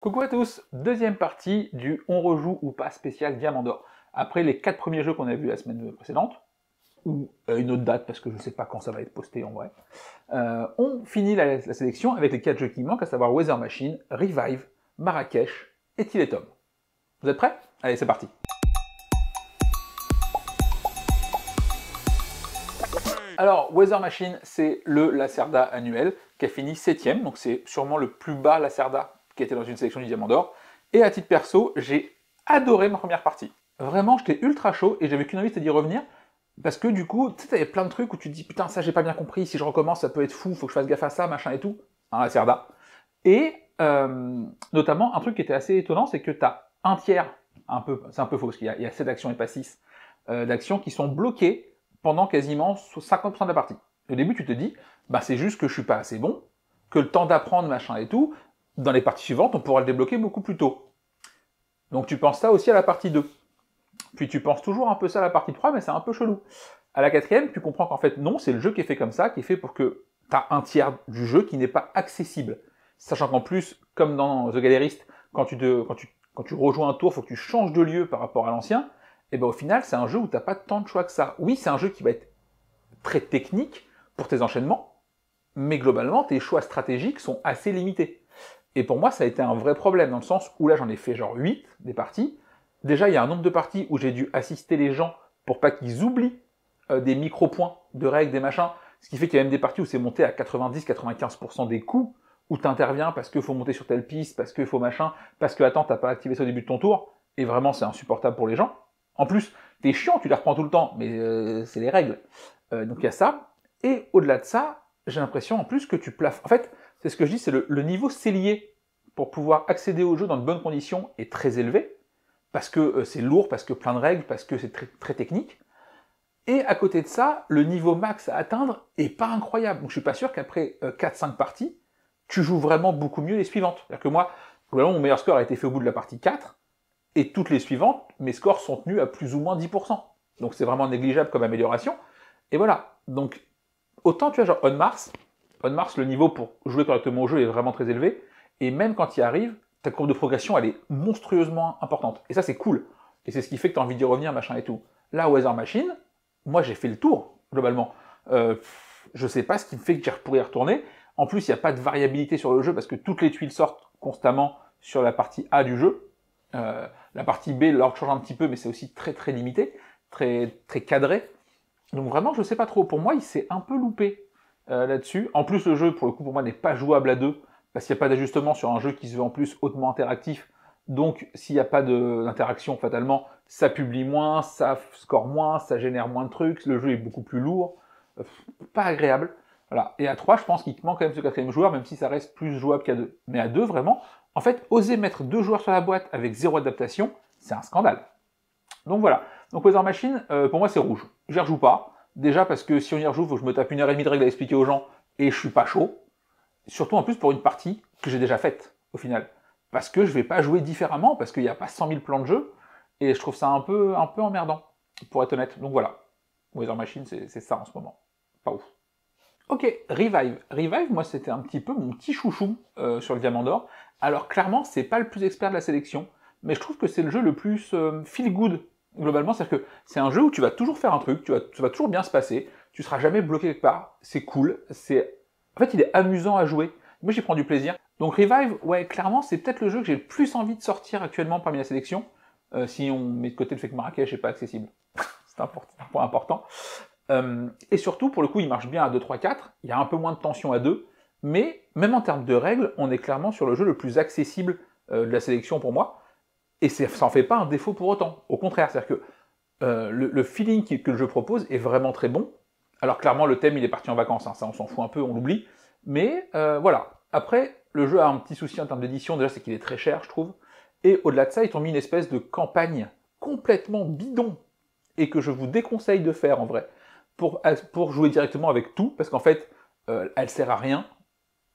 Coucou à tous, deuxième partie du On rejoue ou pas spécial Diamant d'Or. Après les quatre premiers jeux qu'on a vus la semaine précédente, ou euh, une autre date parce que je ne sais pas quand ça va être posté en vrai, euh, on finit la, sélection avec les quatre jeux qui manquent, à savoir Weather Machine, Revive, Marrakech et Tiletom. Vous êtes prêts Allez, c'est parti Alors, Weather Machine, c'est le Lacerda annuel qui a fini 7 donc c'est sûrement le plus bas Lacerda qui était dans une sélection du Diamant d'Or. Et à titre perso, j'ai adoré ma première partie. Vraiment, j'étais ultra chaud et j'avais qu'une envie, c'était d'y revenir. Parce que du coup, tu sais, t'avais plein de trucs où tu te dis putain, ça j'ai pas bien compris, si je recommence, ça peut être fou, faut que je fasse gaffe à ça, machin et tout. Hein, la Cerda. Et euh, notamment, un truc qui était assez étonnant, c'est que t'as un tiers, un peu, c'est un peu faux parce qu'il y, a, 7 actions et pas 6, euh, d'actions qui sont bloquées pendant quasiment 50% de la partie. Au début, tu te dis, bah c'est juste que je suis pas assez bon, que le temps d'apprendre, machin et tout, dans les parties suivantes, on pourra le débloquer beaucoup plus tôt. Donc tu penses ça aussi à la partie 2. Puis tu penses toujours un peu ça à la partie 3, mais c'est un peu chelou. À la quatrième, tu comprends qu'en fait, non, c'est le jeu qui est fait comme ça, qui est fait pour que tu as un tiers du jeu qui n'est pas accessible. Sachant qu'en plus, comme dans The Galerist, quand tu, rejoins un tour, il faut que tu changes de lieu par rapport à l'ancien. Et bien au final, c'est un jeu où tu n'as pas tant de choix que ça. Oui, c'est un jeu qui va être très technique pour tes enchaînements, mais globalement, tes choix stratégiques sont assez limités. Et pour moi, ça a été un vrai problème, dans le sens où là, j'en ai fait genre 8 des parties. Déjà, il y a un nombre de parties où j'ai dû assister les gens pour pas qu'ils oublient euh, des micro-points de règles, des machins. Ce qui fait qu'il y a même des parties où c'est monté à 90-95% des coups où t'interviens parce qu'il faut monter sur telle piste, parce qu'il faut machin, parce que attends, t'as pas activé ça au début de ton tour. Et vraiment, c'est insupportable pour les gens. En plus, t'es chiant, tu les reprends tout le temps, mais euh, c'est les règles. Euh, donc il y a ça. Et au-delà de ça, j'ai l'impression en plus que tu plafes. En fait, c'est ce que je dis, c'est le, niveau cellier pour pouvoir accéder au jeu dans de bonnes conditions est très élevé, parce que euh, c'est lourd, parce que plein de règles, parce que c'est très, technique. Et à côté de ça, le niveau max à atteindre est pas incroyable. Donc je suis pas sûr qu'après 4-5 euh, parties, tu joues vraiment beaucoup mieux les suivantes. C'est-à-dire que moi, globalement, mon meilleur score a été fait au bout de la partie 4, et toutes les suivantes, mes scores sont tenus à plus ou moins 10%. Donc c'est vraiment négligeable comme amélioration. Et voilà. Donc, autant tu as genre On Mars, on Mars, le niveau pour jouer correctement au jeu est vraiment très élevé. Et même quand il arrive, ta courbe de progression, elle est monstrueusement importante. Et ça, c'est cool. Et c'est ce qui fait que tu as envie d'y revenir, machin et tout. Là, Weather Machine, moi, j'ai fait le tour, globalement. Je euh, je sais pas ce qui me fait que j'y pourrais y retourner. En plus, il n'y a pas de variabilité sur le jeu parce que toutes les tuiles sortent constamment sur la partie A du jeu. Euh, la partie B l'ordre change un petit peu, mais c'est aussi très très limité, très très cadré. Donc vraiment, je sais pas trop. Pour moi, il s'est un peu loupé euh, là-dessus. En plus, le jeu, pour le coup, pour moi, n'est pas jouable à deux, parce qu'il n'y a pas d'ajustement sur un jeu qui se veut en plus hautement interactif. Donc, s'il n'y a pas d'interaction, fatalement, ça publie moins, ça score moins, ça génère moins de trucs, le jeu est beaucoup plus lourd, euh, pas agréable. Voilà. Et à 3, je pense qu'il manque quand même ce quatrième joueur, même si ça reste plus jouable qu'à 2. Mais à deux, vraiment, en fait, oser mettre deux joueurs sur la boîte avec zéro adaptation, c'est un scandale. Donc voilà. Donc Weather Machine, euh, pour moi, c'est rouge. Je rejoue pas. Déjà parce que si on y rejoue, faut que je me tape une heure et demie de règles à expliquer aux gens et je suis pas chaud. Surtout en plus pour une partie que j'ai déjà faite au final. Parce que je vais pas jouer différemment, parce qu'il n'y a pas 100 000 plans de jeu et je trouve ça un peu, un peu emmerdant, pour être honnête. Donc voilà. Weather Machine, c'est ça en ce moment. Pas ouf. Ok, Revive. Revive, moi, c'était un petit peu mon petit chouchou euh, sur le Diamant d'Or. Alors, clairement, c'est pas le plus expert de la sélection, mais je trouve que c'est le jeu le plus euh, feel good globalement, cest que c'est un jeu où tu vas toujours faire un truc, tu vas, ça va toujours bien se passer, tu seras jamais bloqué quelque part, c'est cool, c'est... En fait, il est amusant à jouer. Moi, j'y prends du plaisir. Donc Revive, ouais, clairement, c'est peut-être le jeu que j'ai le plus envie de sortir actuellement parmi la sélection, euh, si on met de côté le fait que Marrakech n'est pas accessible. c'est un, point important. Euh, et surtout, pour le coup, il marche bien à 2, 3, 4, il y a un peu moins de tension à 2, mais même en termes de règles, on est clairement sur le jeu le plus accessible euh, de la sélection pour moi. Et ça n'en fait pas un défaut pour autant. Au contraire, c'est-à-dire que euh, le, feeling que, que, le jeu propose est vraiment très bon. Alors clairement, le thème, il est parti en vacances, hein, ça on s'en fout un peu, on l'oublie. Mais euh, voilà. Après, le jeu a un petit souci en termes d'édition, déjà c'est qu'il est très cher, je trouve. Et au-delà de ça, ils t'ont mis une espèce de campagne complètement bidon et que je vous déconseille de faire en vrai pour, euh, pour jouer directement avec tout parce qu'en fait, elle sert à rien.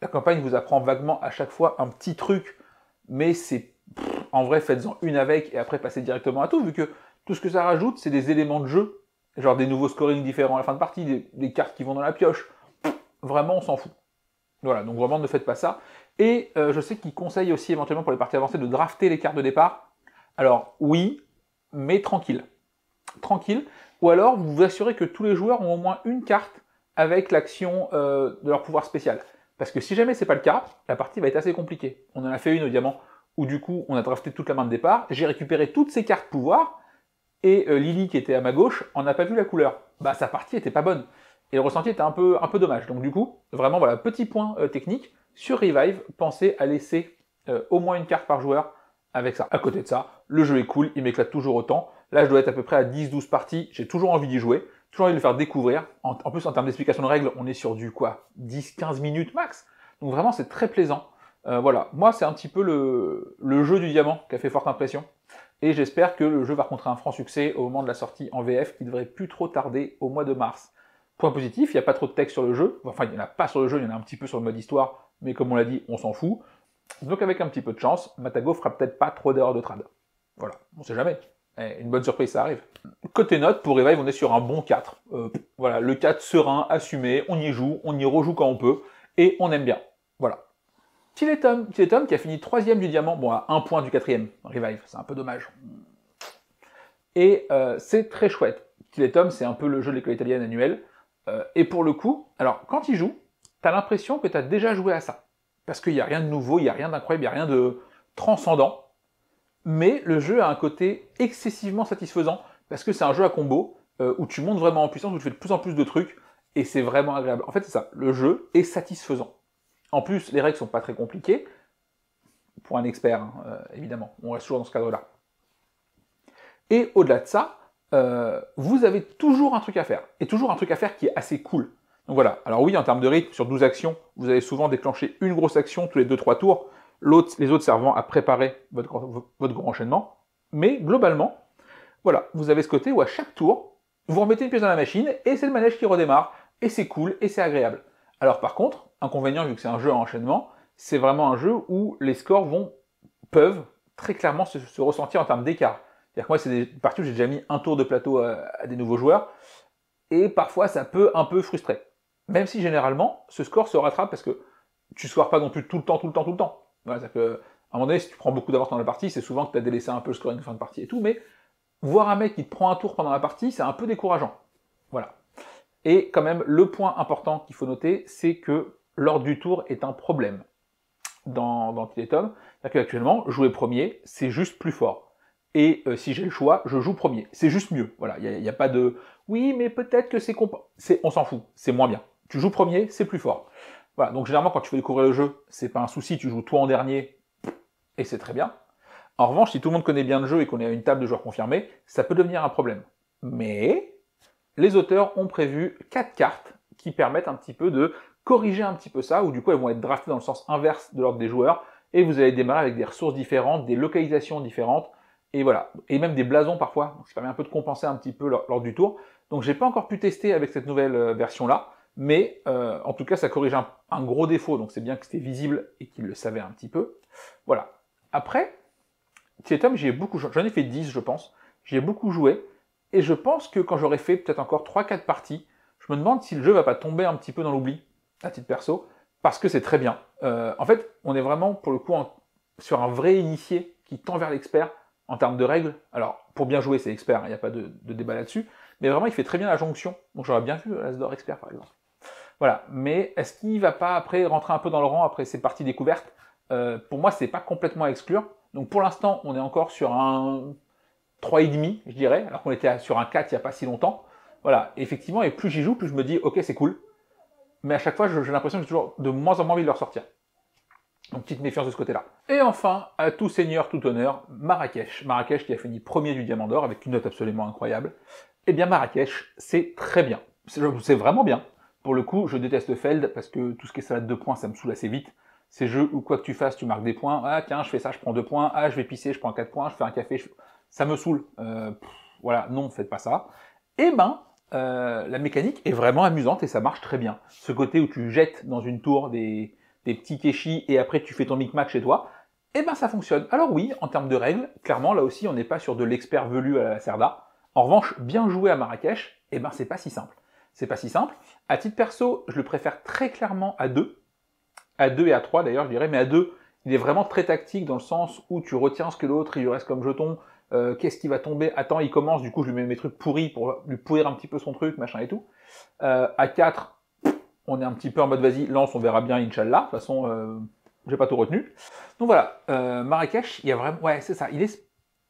La campagne vous apprend vaguement à chaque fois un petit truc, mais c'est en vrai, faites-en une avec et après passez directement à tout, vu que tout ce que ça rajoute, c'est des éléments de jeu, genre des nouveaux scoring différents à la fin de partie, des, cartes qui vont dans la pioche. vraiment, on s'en fout. Voilà, donc vraiment ne faites pas ça. Et euh, je sais qu'ils conseille aussi éventuellement pour les parties avancées de drafter les cartes de départ. Alors oui, mais tranquille. Tranquille. Ou alors vous vous assurez que tous les joueurs ont au moins une carte avec l'action euh, de leur pouvoir spécial. Parce que si jamais c'est pas le cas, la partie va être assez compliquée. On en a fait une au diamant où du coup on a drafté toute la main de départ, j'ai récupéré toutes ces cartes pouvoir, et euh, Lily qui était à ma gauche, en n'a pas vu la couleur. Bah sa partie était pas bonne. Et le ressenti était un peu, un peu dommage. Donc du coup, vraiment voilà, petit point euh, technique, sur Revive, pensez à laisser euh, au moins une carte par joueur avec ça. À côté de ça, le jeu est cool, il m'éclate toujours autant. Là je dois être à peu près à 10-12 parties, j'ai toujours envie d'y jouer, toujours envie de le faire découvrir. En, en plus en termes d'explication de règles, on est sur du quoi 10-15 minutes max. Donc vraiment c'est très plaisant euh, voilà, moi c'est un petit peu le, jeu du diamant qui a fait forte impression. Et j'espère que le jeu va rencontrer un franc succès au moment de la sortie en VF qui devrait plus trop tarder au mois de mars. Point positif, il n'y a pas trop de texte sur le jeu. Enfin, il n'y en a pas sur le jeu, il y en a un petit peu sur le mode histoire, mais comme on l'a dit, on s'en fout. Donc avec un petit peu de chance, Matago fera peut-être pas trop d'erreurs de trad. Voilà, on sait jamais. Eh, une bonne surprise, ça arrive. Côté note pour Revive, on est sur un bon 4. Euh, voilà, le 4 serein, assumé, on y joue, on y rejoue quand on peut, et on aime bien. Voilà, Tiletum. Tom, qui a fini troisième du diamant, bon à un point du quatrième, Revive, c'est un peu dommage. Et euh, c'est très chouette. Tom, c'est un peu le jeu de l'école italienne annuelle. Euh, et pour le coup, alors quand il joue, t'as l'impression que t'as déjà joué à ça. Parce qu'il n'y a rien de nouveau, il n'y a rien d'incroyable, il n'y a rien de transcendant. Mais le jeu a un côté excessivement satisfaisant, parce que c'est un jeu à combo, euh, où tu montes vraiment en puissance, où tu fais de plus en plus de trucs, et c'est vraiment agréable. En fait, c'est ça, le jeu est satisfaisant. En plus, les règles sont pas très compliquées, pour un expert, hein, euh, évidemment. On reste toujours dans ce cadre-là. Et au-delà de ça, euh, vous avez toujours un truc à faire, et toujours un truc à faire qui est assez cool. Donc voilà, alors oui, en termes de rythme, sur 12 actions, vous allez souvent déclencher une grosse action tous les 2-3 tours, les autres servant à préparer votre, votre gros enchaînement. Mais globalement, voilà, vous avez ce côté où à chaque tour, vous remettez une pièce dans la machine, et c'est le manège qui redémarre, et c'est cool, et c'est agréable. Alors par contre, inconvénient vu que c'est un jeu en enchaînement, c'est vraiment un jeu où les scores vont, peuvent très clairement se, ressentir en termes d'écart. C'est-à-dire que moi, c'est des parties où j'ai déjà mis un tour de plateau à, des nouveaux joueurs, et parfois ça peut un peu frustrer. Même si généralement, ce score se rattrape parce que tu ne scores pas non plus tout le temps, tout le temps, tout le temps. c'est-à-dire qu'à un moment donné, si tu prends beaucoup d'avance dans la partie, c'est souvent que tu as délaissé un peu le scoring en fin de partie et tout, mais voir un mec qui te prend un tour pendant la partie, c'est un peu décourageant. Voilà. Et quand même, le point important qu'il faut noter, c'est que l'ordre du tour est un problème dans, dans C'est-à-dire qu'actuellement, jouer premier, c'est juste plus fort. Et euh, si j'ai le choix, je joue premier. C'est juste mieux. Voilà, il n'y a, pas de oui, mais peut-être que c'est comp... » On s'en fout, c'est moins bien. Tu joues premier, c'est plus fort. Voilà, donc généralement, quand tu veux découvrir le jeu, c'est pas un souci, tu joues toi en dernier, et c'est très bien. En revanche, si tout le monde connaît bien le jeu et qu'on est à une table de joueurs confirmés, ça peut devenir un problème. Mais les auteurs ont prévu quatre cartes qui permettent un petit peu de corriger un petit peu ça, ou du coup elles vont être draftées dans le sens inverse de l'ordre des joueurs, et vous allez démarrer avec des ressources différentes, des localisations différentes, et voilà, et même des blasons parfois, donc ça permet un peu de compenser un petit peu lors, du tour. Donc j'ai pas encore pu tester avec cette nouvelle euh, version là, mais euh, en tout cas ça corrige un, gros défaut, donc c'est bien que c'était visible et qu'ils le savaient un petit peu. Voilà. Après, cet homme j'ai beaucoup j'en ai fait 10 je pense, J'ai beaucoup joué, et je pense que quand j'aurai fait peut-être encore 3-4 parties, je me demande si le jeu va pas tomber un petit peu dans l'oubli, à titre perso, parce que c'est très bien. Euh, en fait, on est vraiment, pour le coup, sur un vrai initié qui tend vers l'expert en termes de règles. Alors, pour bien jouer, c'est expert, il hein, n'y a pas de, débat là-dessus. Mais vraiment, il fait très bien la jonction. Donc, j'aurais bien vu euh, Asdor expert, par exemple. Voilà. Mais est-ce qu'il va pas après rentrer un peu dans le rang après ces parties découvertes euh, Pour moi, c'est pas complètement à exclure. Donc, pour l'instant, on est encore sur un 3,5, je dirais, alors qu'on était sur un 4 il n'y a pas si longtemps. Voilà, effectivement, et plus j'y joue, plus je me dis, ok, c'est cool. Mais à chaque fois, j'ai l'impression que j'ai toujours de moins en moins envie de le ressortir. Donc, petite méfiance de ce côté-là. Et enfin, à tout seigneur, tout honneur, Marrakech. Marrakech qui a fini premier du Diamant d'Or avec une note absolument incroyable. Eh bien, Marrakech, c'est très bien. C'est vraiment bien. Pour le coup, je déteste Feld parce que tout ce qui est salade de points, ça me saoule assez vite. Ces jeux où quoi que tu fasses, tu marques des points. Ah, tiens, je fais ça, je prends deux points. Ah, je vais pisser, je prends quatre points. Je fais un café. Je ça me saoule. Euh, voilà, non, faites pas ça. Eh ben, euh, la mécanique est vraiment amusante et ça marche très bien. Ce côté où tu jettes dans une tour des, des petits kéchis et après tu fais ton micmac chez toi, eh ben ça fonctionne. Alors oui, en termes de règles, clairement là aussi on n'est pas sur de l'expert velu à la Cerda. En revanche, bien jouer à Marrakech, eh ben c'est pas si simple. C'est pas si simple. À titre perso, je le préfère très clairement à deux. À deux et à trois, d'ailleurs je dirais, mais à deux il est vraiment très tactique dans le sens où tu retiens ce que l'autre, il lui reste comme jeton, euh, qu'est-ce qui va tomber, attends, il commence, du coup je lui mets mes trucs pourris pour lui pourrir un petit peu son truc, machin et tout. Euh, à 4, on est un petit peu en mode vas-y, lance, on verra bien, Inch'Allah, de toute façon, euh, j'ai pas tout retenu. Donc voilà, Marrakech, il y a vraiment, ouais, c'est ça, il est...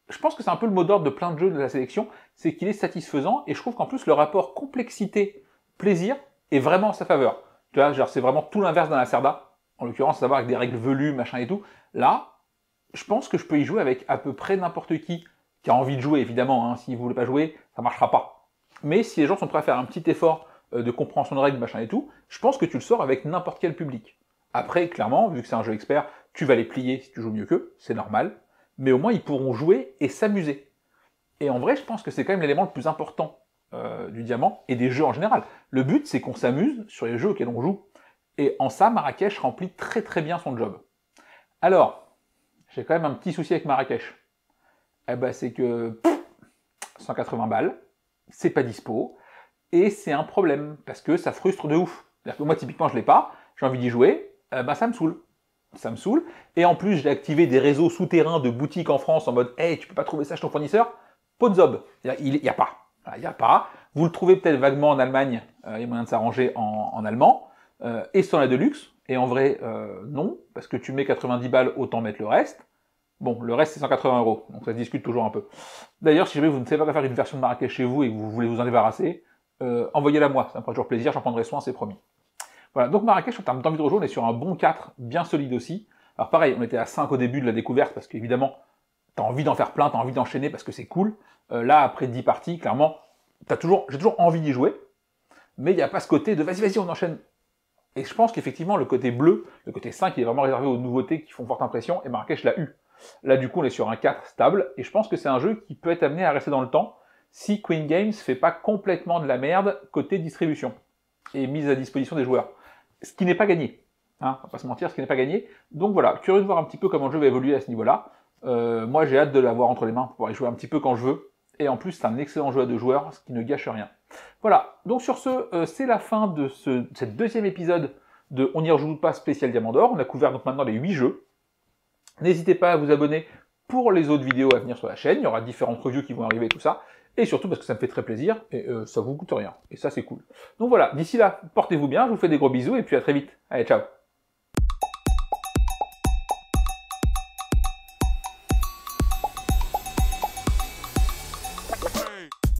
Je pense que c'est un peu le mot d'ordre de plein de jeux de la sélection, c'est qu'il est satisfaisant et je trouve qu'en plus le rapport complexité-plaisir est vraiment en sa faveur. Tu vois, genre c'est vraiment tout l'inverse d'un serba en l'occurrence, ça avec des règles velues, machin et tout. Là, je pense que je peux y jouer avec à peu près n'importe qui qui a envie de jouer, évidemment. Hein. S'ils ne vous pas jouer, ça marchera pas. Mais si les gens sont prêts à faire un petit effort euh, de compréhension de règles, machin et tout, je pense que tu le sors avec n'importe quel public. Après, clairement, vu que c'est un jeu expert, tu vas les plier si tu joues mieux qu'eux, c'est normal. Mais au moins, ils pourront jouer et s'amuser. Et en vrai, je pense que c'est quand même l'élément le plus important euh, du diamant et des jeux en général. Le but, c'est qu'on s'amuse sur les jeux auxquels on joue et en ça, Marrakech remplit très très bien son job. Alors, j'ai quand même un petit souci avec Marrakech. Eh ben, c'est que 180 balles, c'est pas dispo, et c'est un problème, parce que ça frustre de ouf. moi, typiquement, je l'ai pas, j'ai envie d'y jouer, eh ben, ça me saoule. Ça me saoule. Et en plus, j'ai activé des réseaux souterrains de boutiques en France en mode Hey, tu peux pas trouver ça chez ton fournisseur Podzob. Il n'y a pas. Il n'y a pas. Vous le trouvez peut-être vaguement en Allemagne, euh, il y a moyen de s'arranger en allemand. Euh, et sans la Deluxe. Et en vrai, euh, non, parce que tu mets 90 balles, autant mettre le reste. Bon, le reste c'est 180 euros, donc ça se discute toujours un peu. D'ailleurs, si jamais vous ne savez pas faire une version de Marrakech chez vous et que vous voulez vous en débarrasser, euh, envoyez-la moi, ça me fera toujours plaisir, j'en prendrai soin, c'est promis. Voilà, donc Marrakech en termes d'envie de rejoindre, on est sur un bon 4, bien solide aussi. Alors pareil, on était à 5 au début de la découverte, parce qu'évidemment, t'as envie d'en faire plein, t'as envie d'enchaîner parce que c'est cool. là, après 10 parties, clairement, j'ai toujours envie d'y jouer, mais il n'y a pas ce côté de vas-y, vas-y, on enchaîne et je pense qu'effectivement, le côté bleu, le côté 5, il est vraiment réservé aux nouveautés qui font forte impression, et Marrakech l'a eu. Là, du coup, on est sur un 4 stable, et je pense que c'est un jeu qui peut être amené à rester dans le temps si Queen Games fait pas complètement de la merde côté distribution et mise à disposition des joueurs. Ce qui n'est pas gagné. Hein, on va pas se mentir, ce qui n'est pas gagné. Donc voilà, curieux de voir un petit peu comment le jeu va évoluer à ce niveau-là. Euh, moi, j'ai hâte de l'avoir entre les mains pour pouvoir y jouer un petit peu quand je veux. Et en plus, c'est un excellent jeu à deux joueurs, ce qui ne gâche rien. Voilà, donc sur ce, euh, c'est la fin de ce deuxième épisode de On n'y rejoue pas spécial Diamant d'Or. On a couvert donc maintenant les 8 jeux. N'hésitez pas à vous abonner pour les autres vidéos à venir sur la chaîne. Il y aura différentes revues qui vont arriver et tout ça. Et surtout parce que ça me fait très plaisir et euh, ça vous coûte rien. Et ça, c'est cool. Donc voilà, d'ici là, portez-vous bien. Je vous fais des gros bisous et puis à très vite. Allez, ciao